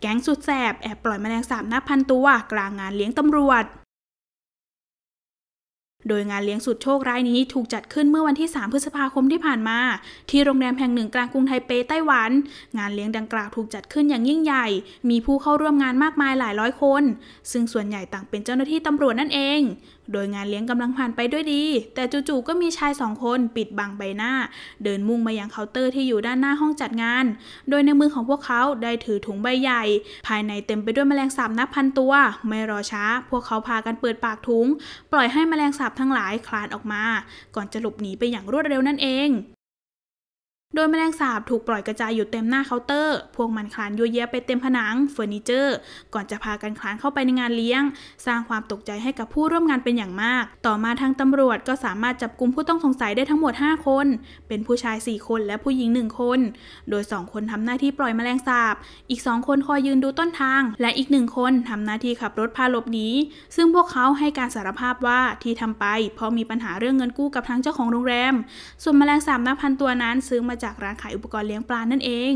แก๊งสุดแสบแอบปล่อยแมลงสาบนับพันตัว กลางงานเลี้ยงตำรวจโดยงานเลี้ยงสุดโชคร้ายนี้ถูกจัดขึ้นเมื่อวันที่ 3 พฤษภาคมที่ผ่านมา ที่โรงแรมแห่งหนึ่งกลางกรุงไทเปไต้หวัน งานเลี้ยงดังกล่าวถูกจัดขึ้นอย่างยิ่งใหญ่ มีผู้เข้าร่วมงานมากมายหลายร้อยคน ซึ่งส่วนใหญ่ต่างเป็นเจ้าหน้าที่ตำรวจนั่นเอง โดยงานเลี้ยงกำลังผ่านไปด้วยดี แต่จู่ๆก็มีชายสองคนปิดบังใบหน้า เดินมุ่งมายังเคาน์เตอร์ที่อยู่ด้านหน้าห้องจัดงาน โดยในมือของพวกเขาได้ถือถุงใบใหญ่ ภายในเต็มไปด้วยแมลงสาบนับพันตัว ไม่รอช้า พวกเขาพากันเปิดปากถุง ปล่อยให้แมลงสาบพท์ทั้งหลายคลานออกมาก่อนจะหลบหนีไปอย่างรวดเร็วนั่นเองโดยแมลงสาบถูกปล่อยกระจายอยู่เต็มหน้าเคาน์เตอร์ พวกมันคลานยั่วเย้ไปเต็มผนัง เฟอร์นิเจอร์ ก่อนจะพากันคลานเข้าไปในงานเลี้ยง สร้างความตกใจให้กับผู้ร่วมงานเป็นอย่างมาก ต่อมาทางตำรวจก็สามารถจับกลุ่มผู้ต้องสงสัยได้ทั้งหมด 5 คน เป็นผู้ชาย 4 คนและผู้หญิง 1 คน โดย 2 คนทำหน้าที่ปล่อยแมลงสาบอีก2คนคอยยืนดูต้นทาง และอีกหนึ่งคนทำหน้าที่ขับรถพาหลบหนีซึ่งพวกเขาให้การสารภาพว่าที่ทำไป เพราะมีปัญหาเรื่องเงินกู้กับทางเจ้าของโรงแรม ส่วนแมลงสาบนับพันตัวนั้นซื้อมาจากร้านขายอุปกรณ์เลี้ยงปลานั่นเอง